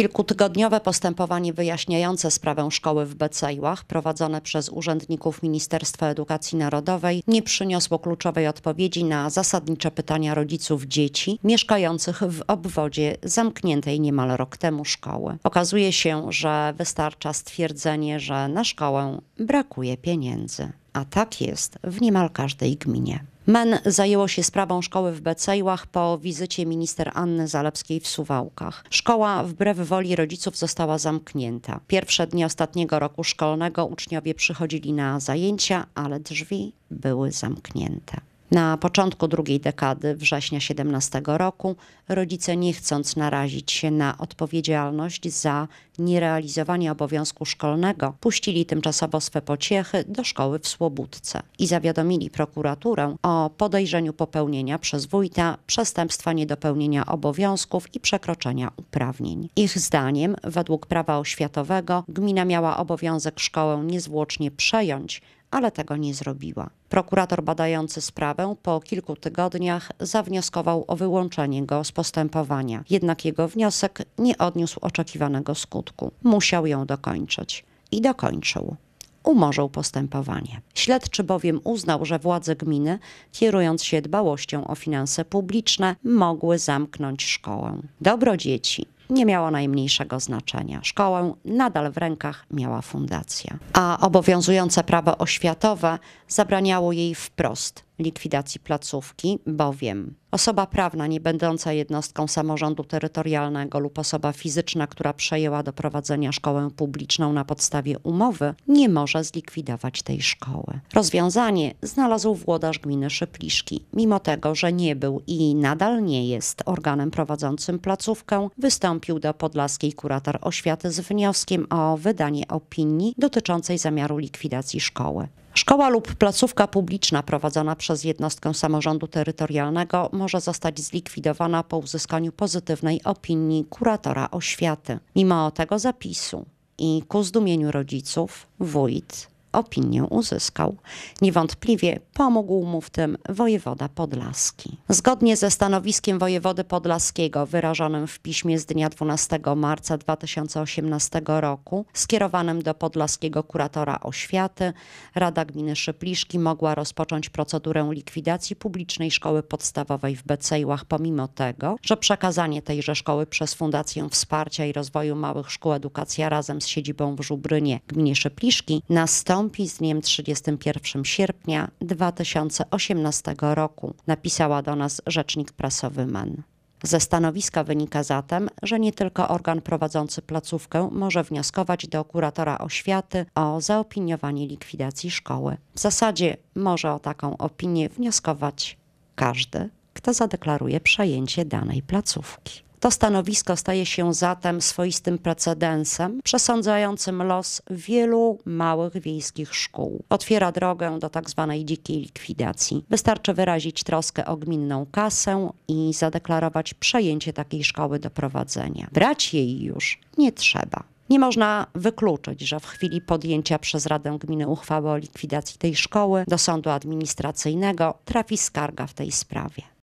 Kilkutygodniowe postępowanie wyjaśniające sprawę szkoły w Becejłach, prowadzone przez urzędników Ministerstwa Edukacji Narodowej, nie przyniosło kluczowej odpowiedzi na zasadnicze pytania rodziców dzieci mieszkających w obwodzie zamkniętej niemal rok temu szkoły. Okazuje się, że wystarcza stwierdzenie, że na szkołę brakuje pieniędzy, a tak jest w niemal każdej gminie. MEN zajęło się sprawą szkoły w Becejłach po wizycie minister Anny Zalewskiej w Suwałkach. Szkoła wbrew woli rodziców została zamknięta. Pierwsze dni ostatniego roku szkolnego uczniowie przychodzili na zajęcia, ale drzwi były zamknięte. Na początku drugiej dekady września 17 roku rodzice nie chcąc narazić się na odpowiedzialność za nierealizowanie obowiązku szkolnego, puścili tymczasowo swe pociechy do szkoły w Słobudce i zawiadomili prokuraturę o podejrzeniu popełnienia przez wójta przestępstwa niedopełnienia obowiązków i przekroczenia uprawnień. Ich zdaniem, według prawa oświatowego, gmina miała obowiązek szkołę niezwłocznie przejąć, ale tego nie zrobiła. Prokurator badający sprawę po kilku tygodniach zawnioskował o wyłączenie go z postępowania, jednak jego wniosek nie odniósł oczekiwanego skutku. Musiał ją dokończyć i dokończył umorzył postępowanie. Śledczy bowiem uznał, że władze gminy, kierując się dbałością o finanse publiczne, mogły zamknąć szkołę. Dobro dzieci nie miało najmniejszego znaczenia. Szkołę nadal w rękach miała fundacja, a obowiązujące prawo oświatowe zabraniało jej wprost likwidacji placówki, bowiem osoba prawna nie będąca jednostką samorządu terytorialnego lub osoba fizyczna, która przejęła do prowadzenia szkołę publiczną na podstawie umowy, nie może zlikwidować tej szkoły. Rozwiązanie znalazł włodarz gminy Szypliszki. Mimo tego, że nie był i nadal nie jest organem prowadzącym placówkę, wystąpił do podlaskiej kurator oświaty z wnioskiem o wydanie opinii dotyczącej zamiaru likwidacji szkoły. Szkoła lub placówka publiczna prowadzona przez jednostkę samorządu terytorialnego może zostać zlikwidowana po uzyskaniu pozytywnej opinii kuratora oświaty. Mimo tego zapisu i ku zdumieniu rodziców, wójt opinię uzyskał. Niewątpliwie pomógł mu w tym wojewoda podlaski. Zgodnie ze stanowiskiem wojewody podlaskiego wyrażonym w piśmie z dnia 12 marca 2018 roku skierowanym do podlaskiego kuratora oświaty, Rada Gminy Szypliszki mogła rozpocząć procedurę likwidacji publicznej szkoły podstawowej w Becejłach pomimo tego, że przekazanie tejże szkoły przez Fundację Wsparcia i Rozwoju Małych Szkół Edukacja razem z siedzibą w Żubrynie gminie Szypliszki nastąpi nastąpi z dniem 31 sierpnia 2018 roku, napisała do nas rzecznik prasowy MEN. Ze stanowiska wynika zatem, że nie tylko organ prowadzący placówkę może wnioskować do kuratora oświaty o zaopiniowanie likwidacji szkoły. W zasadzie może o taką opinię wnioskować każdy, kto zadeklaruje przejęcie danej placówki. To stanowisko staje się zatem swoistym precedensem przesądzającym los wielu małych wiejskich szkół. Otwiera drogę do tzw. Tak dzikiej likwidacji. Wystarczy wyrazić troskę o gminną kasę i zadeklarować przejęcie takiej szkoły do prowadzenia. Brać jej już nie trzeba. Nie można wykluczyć, że w chwili podjęcia przez Radę Gminy uchwały o likwidacji tej szkoły do sądu administracyjnego trafi skarga w tej sprawie.